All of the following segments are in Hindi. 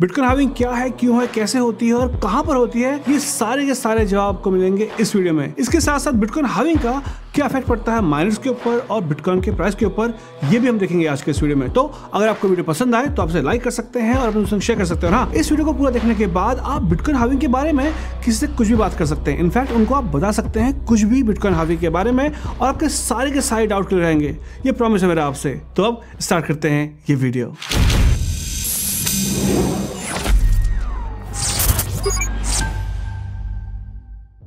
बिटकॉइन हाविंग क्या है क्यों है कैसे होती है और कहां पर होती है ये सारे के सारे जवाब आपको मिलेंगे इस वीडियो में इसके साथ साथ बिटकॉइन हाविंग का क्या इफेक्ट पड़ता है माइनर्स के ऊपर और बिटकॉइन के प्राइस के ऊपर ये भी हम देखेंगे आज के इस वीडियो में तो अगर आपको वीडियो पसंद आए तो आप इसे लाइक कर सकते हैं और अपने दोस्तों शेयर कर सकते हैं हाँ इस वीडियो को पूरा देखने के बाद आप बिटकॉइन हाविंग के बारे में किसी से कुछ भी बात कर सकते हैं इनफैक्ट उनको आप बता सकते हैं कुछ भी बिटकॉइन हाविंग के बारे में और आपके सारे के सारे डाउट क्लियर रहेंगे ये प्रॉमिस है मेरा आपसे तो अब स्टार्ट करते हैं ये वीडियो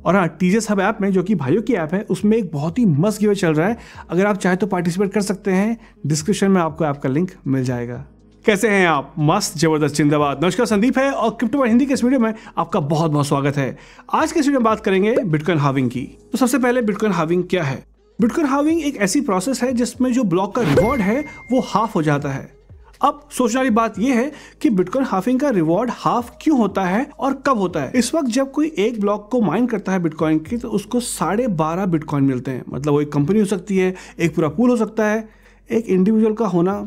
और हाँ टीजे हब ऐप में जो कि भाइयों की ऐप है उसमें एक बहुत ही मस्त गिवे चल रहा है अगर आप चाहे तो पार्टिसिपेट कर सकते हैं डिस्क्रिप्शन में आपको ऐप का लिंक मिल जाएगा कैसे हैं आप मस्त जबरदस्त जिंदाबाद नमस्कार संदीप है और क्रिप्टो पर हिंदी के इस वीडियो में आपका बहुत बहुत स्वागत है आज के इस वीडियो में बात करेंगे बिटकॉइन हाविंग की तो सबसे पहले बिटकॉइन हाविंग क्या है बिटकॉइन हाविंग एक ऐसी प्रोसेस है जिसमें जो ब्लॉक का रिवॉर्ड है वो हाफ हो जाता है अब सोचने वाली बात यह है कि बिटकॉइन हाफिंग का रिवॉर्ड हाफ क्यों होता है और कब होता है इस वक्त जब कोई एक ब्लॉक को माइन करता है बिटकॉइन की तो उसको साढ़े बारह बिटकॉइन मिलते हैं मतलब वो एक कंपनी हो सकती है एक पूरा पूल हो सकता है एक इंडिविजुअल का होना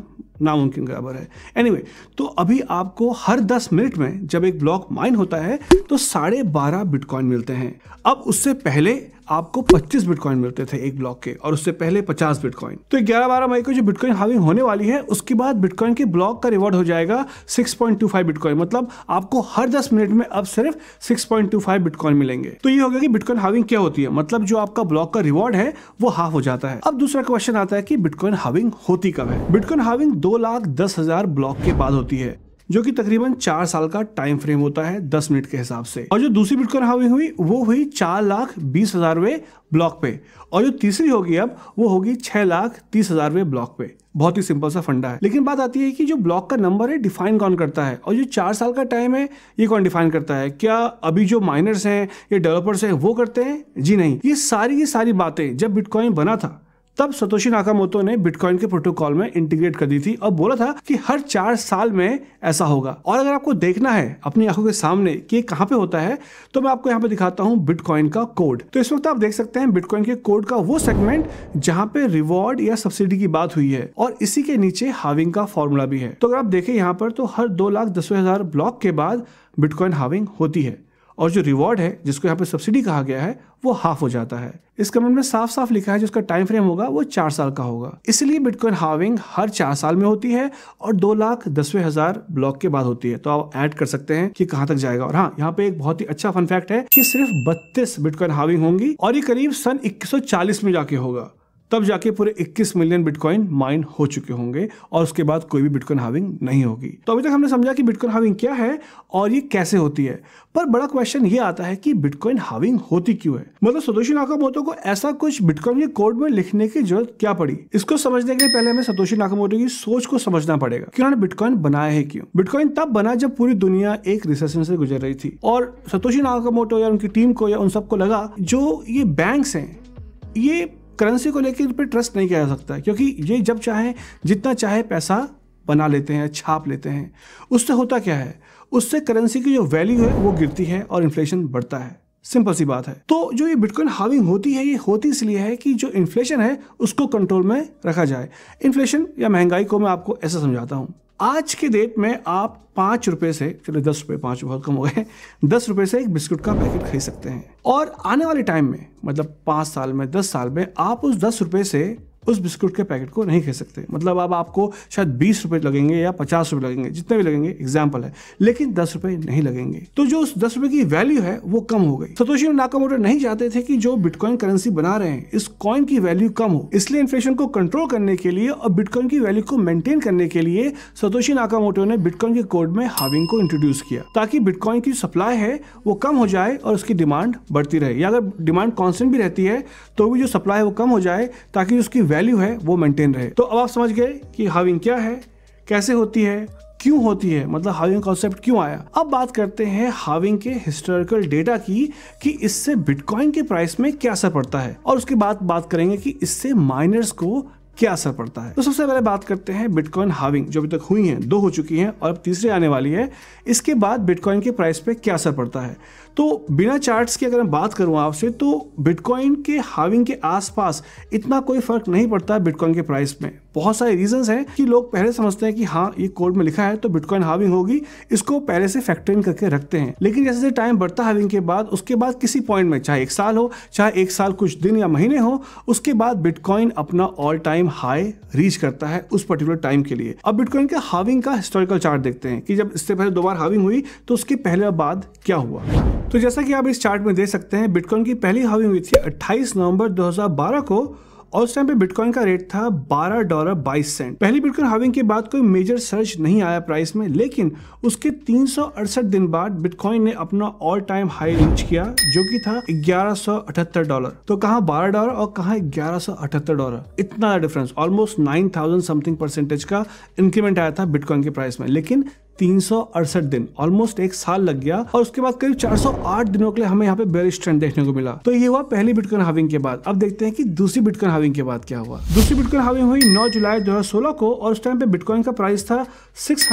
नामुमकिन बराबर है एनी anyway, तो अभी आपको हर 10 मिनट में जब एक ब्लॉक माइन होता है तो साढ़े बारह बिटकॉइन मिलते हैं अब उससे पहले आपको 25 बिटकॉइन मिलते थे एक ब्लॉक के और उससे पहले 50 बिटकॉइन तो 11 बारह मई को जो बिटकॉइन हाविंग होने वाली है उसके बाद बिटकॉइन के ब्लॉक का रिवॉर्ड हो जाएगा 6.25 बिटकॉइन मतलब आपको हर 10 मिनट में अब सिर्फ 6.25 बिटकॉइन मिलेंगे तो ये हो गया कि बिटकॉइन हाविंग क्या होती है मतलब जो आपका ब्लॉक का रिवॉर्ड है वो हाफ हो जाता है अब दूसरा क्वेश्चन आता है कि बिटकॉइन हाविंग होती कब है बिटकॉइन हाविंग दो लाख दस हजार ब्लॉक के बाद होती है जो कि तकरीबन चार साल का टाइम फ्रेम होता है दस मिनट के हिसाब से और जो दूसरी बिटकॉइन हावी हुई वो हुई चार लाख बीस हजारवे ब्लॉक पे और जो तीसरी होगी अब वो होगी छह लाख तीस हजारवे ब्लॉक पे बहुत ही सिंपल सा फंडा है लेकिन बात आती है कि जो ब्लॉक का नंबर है डिफाइन कौन करता है और जो चार साल का टाइम है ये कौन डिफाइन करता है क्या अभी जो माइनर्स हैं या डेवलपर्स हैं वो करते हैं जी नहीं ये सारी की सारी बातें जब बिटकॉइन बना था तब सतोशी नाकामोतो ने बिटकॉइन के प्रोटोकॉल में इंटीग्रेट कर दी थी और बोला था कि हर चार साल में ऐसा होगा और अगर आपको देखना है अपनी आंखों के सामने कि ये कहाँ पे होता है तो मैं आपको यहाँ पे दिखाता हूँ बिटकॉइन का कोड तो इस वक्त आप देख सकते हैं बिटकॉइन के कोड का वो सेगमेंट जहाँ पे रिवॉर्ड या सब्सिडी की बात हुई है और इसी के नीचे हाविंग का फॉर्मूला भी है तो अगर आप देखें यहाँ पर तो हर दो लाख दसवें हजार ब्लॉक के बाद बिटकॉइन हाविंग होती है और जो रिवॉर्ड है जिसको यहाँ पे सब्सिडी कहा गया है वो हाफ हो जाता है इस कमेंट में साफ साफ लिखा है जो उसका टाइम फ्रेम होगा वो चार साल का होगा इसलिए बिटकॉइन हाविंग हर चार साल में होती है और दो लाख दसवें हजार ब्लॉक के बाद होती है तो आप ऐड कर सकते हैं कि कहाँ तक जाएगा और हाँ यहाँ पे एक बहुत ही अच्छा फन फैक्ट है कि सिर्फ बत्तीस बिटकॉइन हाविंग होंगी और ये करीब सन इक्कीस में जाके होगा तब जाके पूरे 21 मिलियन बिटकॉइन माइन हो चुके होंगे और उसके बाद कोई भी बिटकॉइन हाविंग नहीं होगी तो अभी तक हमने समझा कि बिटकॉइन हाविंग क्या है और ये कैसे होती है पर बड़ा क्वेश्चन ये आता है कि बिटकॉइन हाविंग होती क्यों है मतलब सतोशी नाकामोटो को ऐसा कुछ बिटकॉइन के कोड में लिखने की जरूरत क्या पड़ी इसको समझने के लिए पहले हमें सतोशी नाकामोटो की सोच को समझना पड़ेगा कि उन्होंने बिटकॉइन बनाया है क्यों बिटकॉइन तब बना जब पूरी दुनिया एक रिसेशन से गुजर रही थी और सतोशी नाकामोटो या उनकी टीम को या उन सबको लगा जो ये बैंक्स हैं ये करेंसी को लेकर इन पर ट्रस्ट नहीं किया जा सकता क्योंकि ये जब चाहे जितना चाहे पैसा बना लेते हैं छाप लेते हैं उससे होता क्या है उससे करेंसी की जो वैल्यू है वो गिरती है और इन्फ्लेशन बढ़ता है सिंपल सी बात है तो जो ये बिटकॉइन हाविंग होती है ये होती इसलिए है कि जो इन्फ्लेशन है उसको कंट्रोल में रखा जाए इन्फ्लेशन या महंगाई को मैं आपको ऐसा समझाता हूँ आज के डेट में आप पाँच रुपये से चलो दस रुपये पाँच बहुत कम हो गए दस रुपये से एक बिस्कुट का पैकेट खरीद सकते हैं और आने वाले टाइम में मतलब पाँच साल में दस साल में आप उस दस रुपये से उस बिस्कुट के पैकेट को नहीं खरीद सकते मतलब अब आपको शायद बीस रुपये लगेंगे या पचास रुपये लगेंगे जितने भी लगेंगे एग्जाम्पल है लेकिन दस रुपये नहीं लगेंगे तो जो उस दस रुपये की वैल्यू है वो कम हो गई सतोशी नाकामोटो नहीं चाहते थे कि जो बिटकॉइन करेंसी बना रहे हैं इस कॉइन की वैल्यू कम हो इसलिए इन्फ्लेशन को कंट्रोल करने के लिए और बिटकॉइन की वैल्यू को मेंटेन करने के लिए सतोशी नाकामोटो ने बिटकॉइन के कोड में हाविंग को इंट्रोड्यूस किया ताकि बिटकॉइन की सप्लाई है वो कम हो जाए और उसकी डिमांड बढ़ती रहे या अगर डिमांड कॉन्स्टेंट भी रहती है तो भी जो सप्लाई है वो कम हो जाए ताकि उसकी वैल्यू है वो मेंटेन रहे तो अब आप समझ गए कि हाविंग क्या है कैसे होती है क्यों होती है मतलब हाविंग कॉन्सेप्ट क्यों आया अब बात करते हैं हाविंग के हिस्टोरिकल डेटा की कि इससे बिटकॉइन के प्राइस में क्या असर पड़ता है और उसके बाद बात करेंगे कि इससे माइनर्स को क्या असर पड़ता है तो सबसे पहले बात करते हैं बिटकॉइन हाविंग जो अभी तक हुई है दो हो चुकी हैं और अब तीसरी आने वाली है इसके बाद बिटकॉइन के प्राइस पे क्या असर पड़ता है तो बिना चार्ट्स की अगर मैं बात करूँ आपसे तो बिटकॉइन के हाविंग के आसपास इतना कोई फर्क नहीं पड़ता बिटकॉइन के प्राइस में बहुत सारे रीजंस हैं कि लोग पहले समझते हैं कि हाँ ये कोड में लिखा है तो बिटकॉइन हाविंग होगी इसको पहले से फैक्टर करके रखते हैं लेकिन जैसे जैसे टाइम बढ़ता है हाविंग के बाद उसके बाद किसी पॉइंट में चाहे एक साल हो चाहे एक साल कुछ दिन या महीने हो उसके बाद बिटकॉइन अपना all time time high reach करता है उस पर्टिकुलर टाइम के लिए अब बिटकॉइन के हाविंग का हिस्टोरिकल चार्ट देखते हैं कि जब इससे पहले दो बार हाविंग हुई तो उसके पहले बाद क्या हुआ तो जैसा कि आप इस चार्ट में देख सकते हैं बिटकॉइन की पहली हाविंग हुई थी 28 नवंबर 2012 को और उस टाइम पे बिटकॉइन का रेट था बारह डॉलर बाईस सेंट पहली बिटकॉइन हाविंग के बाद कोई मेजर सर्च नहीं आया प्राइस में लेकिन उसके तीन दिन बाद बिटकॉइन ने अपना ऑल टाइम हाई रीच किया जो कि था ग्यारह डॉलर तो कहा बारह डॉलर और कहा ग्यारह डॉलर इतना difference almost nine thousand something percentage का इंक्रीमेंट आया था बिटकॉइन के प्राइस में लेकिन तीन दिन ऑलमोस्ट एक साल लग गया और उसके बाद करीब 408 दिनों के लिए हमें यहाँ पे बेरिश ट्रेंड देखने को मिला तो ये हुआ पहली बिटकॉइन हाविंग के बाद अब देखते हैं कि दूसरी बिटकॉइन हाविंग के बाद क्या हुआ दूसरी बिटकॉइन हाविंग हुई 9 जुलाई 2016 को और उस टाइम पे बिटकॉइन का प्राइस था सिक्स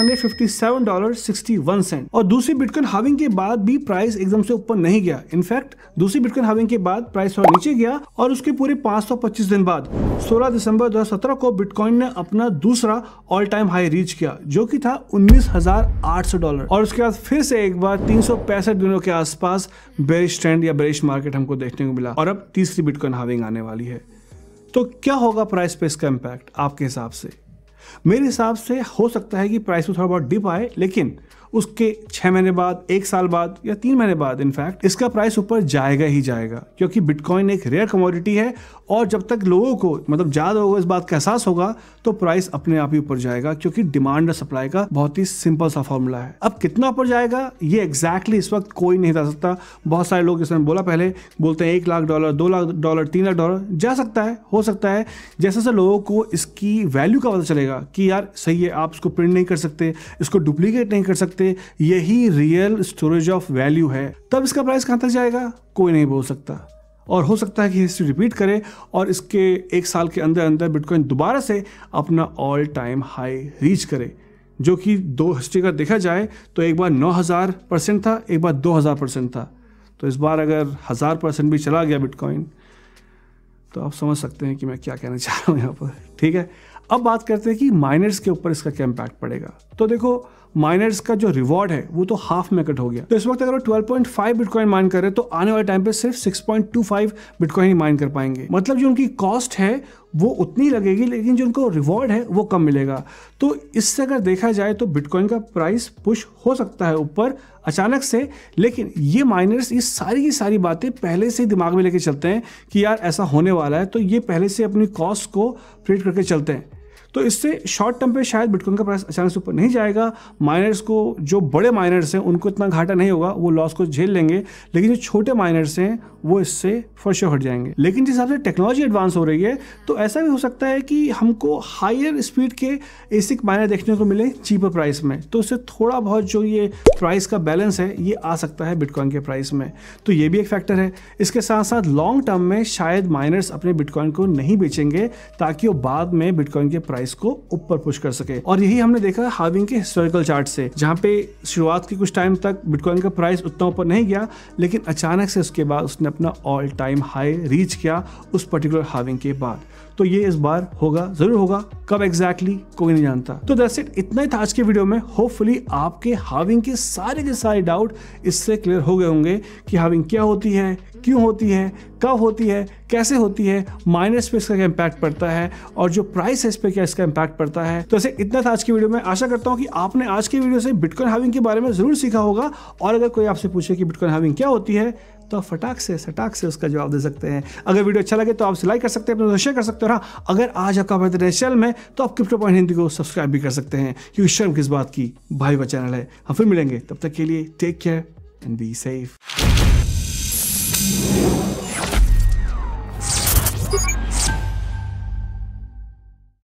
डॉलर 61 सेंट और दूसरी बिटकॉइन हाविंग के बाद भी प्राइस एकदम से ऊपर नहीं गया इनफैक्ट दूसरी बिटकॉइन हाविंग के बाद प्राइस और नीचे गया और उसके पूरे पांच दिन बाद सोलह दिसंबर दो को बिटकॉइन ने अपना दूसरा ऑल टाइम हाई रीच किया जो की था उन्नीस हजार सौ डॉलर और उसके बाद फिर से एक बार तीन दिनों के आसपास बेरिश ट्रेंड या बेरिश मार्केट हमको देखने को मिला और अब तीसरी बिटकॉइन हाविंग आने वाली है तो क्या होगा प्राइस पे इसका इम्पैक्ट आपके हिसाब से मेरे हिसाब से हो सकता है कि प्राइस में थोड़ा बहुत डिप आए लेकिन उसके छः महीने बाद एक साल बाद या तीन महीने बाद इनफैक्ट इसका प्राइस ऊपर जाएगा ही जाएगा क्योंकि बिटकॉइन एक रेयर कमोडिटी है और जब तक लोगों को मतलब ज़्यादा होगा इस बात का एहसास होगा तो प्राइस अपने आप ही ऊपर जाएगा क्योंकि डिमांड और सप्लाई का बहुत ही सिंपल सा फॉर्मूला है अब कितना ऊपर जाएगा ये एग्जैक्टली इस वक्त कोई नहीं बता सकता बहुत सारे लोग इसमें बोला पहले बोलते हैं एक लाख डॉलर दो लाख डॉलर तीन लाख डॉलर जा सकता है हो सकता है जैसे जैसे लोगों को इसकी वैल्यू का पता चलेगा कि यार सही है आप इसको प्रिंट नहीं कर सकते इसको डुप्लीकेट नहीं कर सकते सकते यही रियल स्टोरेज ऑफ वैल्यू है तब इसका प्राइस कहां तक जाएगा कोई नहीं बोल सकता और हो सकता है कि हिस्ट्री रिपीट करे और इसके एक साल के अंदर अंदर बिटकॉइन दोबारा से अपना ऑल टाइम हाई रीच करे जो कि दो हिस्ट्री का देखा जाए तो एक बार 9000 परसेंट था एक बार 2000 परसेंट था तो इस बार अगर हज़ार परसेंट भी चला गया बिटकॉइन तो आप समझ सकते हैं कि मैं क्या कहना चाह रहा हूँ यहाँ पर ठीक है अब बात करते हैं कि माइनर्स के ऊपर इसका क्या इम्पैक्ट पड़ेगा तो देखो माइनर्स का जो रिवॉर्ड है वो तो हाफ में कट हो गया तो इस वक्त अगर पॉइंट 12.5 बिटकॉइन माइन कर रहे तो आने वाले टाइम पे सिर्फ 6.25 बिटकॉइन ही माइन कर पाएंगे मतलब जो उनकी कॉस्ट है वो उतनी लगेगी लेकिन जो उनको रिवॉर्ड है वो कम मिलेगा तो इससे अगर देखा जाए तो बिटकॉइन का प्राइस पुश हो सकता है ऊपर अचानक से लेकिन ये माइनर्स ये सारी की सारी बातें पहले से दिमाग में लेके चलते हैं कि यार ऐसा होने वाला है तो ये पहले से अपनी कॉस्ट को प्रेड करके चलते हैं तो इससे शॉर्ट टर्म पे शायद बिटकॉइन का प्राइस अचानक से ऊपर नहीं जाएगा माइनर्स को जो बड़े माइनर्स हैं उनको इतना घाटा नहीं होगा वो लॉस को झेल लेंगे लेकिन जो छोटे माइनर्स हैं वो इससे फर्शो हट जाएंगे लेकिन जिस हिसाब से टेक्नोलॉजी एडवांस हो रही है तो ऐसा भी हो सकता है कि हमको हायर स्पीड के एसिक माइनर देखने को मिले चीपर प्राइस में तो उससे थोड़ा बहुत जो ये प्राइस का बैलेंस है ये आ सकता है बिटकॉइन के प्राइस में तो ये भी एक फैक्टर है इसके साथ साथ लॉन्ग टर्म में शायद माइनर्स अपने बिटकॉइन को नहीं बेचेंगे ताकि वो बाद में बिटकॉइन के प्राइस प्राइस को ऊपर पुश कर सके और यही हमने देखा हाविंग के हिस्टोरिकल चार्ट से जहाँ पे शुरुआत के कुछ टाइम तक बिटकॉइन का प्राइस उतना ऊपर नहीं गया लेकिन अचानक से उसके बाद उसने अपना ऑल टाइम हाई रीच किया उस पर्टिकुलर हाविंग के बाद तो ये इस बार होगा जरूर होगा कब एग्जैक्टली exactly, कोई नहीं जानता तो दैट्स इट इतना ही था आज के वीडियो में होपफुली आपके हाविंग के सारे के सारे डाउट इससे क्लियर हो गए होंगे कि हाविंग क्या होती है क्यों होती है कब होती है कैसे होती है माइनस पे इसका क्या इम्पैक्ट पड़ता है और जो प्राइस है इस पर क्या इसका इम्पैक्ट पड़ता है तो ऐसे इतना था आज की वीडियो में आशा करता हूँ कि आपने आज की वीडियो से बिटकॉइन हाविंग के बारे में जरूर सीखा होगा और अगर कोई आपसे पूछे कि बिटकॉइन हाविंग क्या होती है तो आप फटाक से सटाक से उसका जवाब दे सकते हैं अगर वीडियो अच्छा लगे तो आप लाइक कर सकते हैं अपने शेयर कर सकते हो हाँ अगर आज आपका भारतीय रहे चैनल में तो आप क्रिप्टो पॉइंट हिंदी को सब्सक्राइब भी कर सकते हैं क्योंकि शर्म किस बात की भाई का चैनल है हम फिर मिलेंगे तब तक के लिए take care and be safe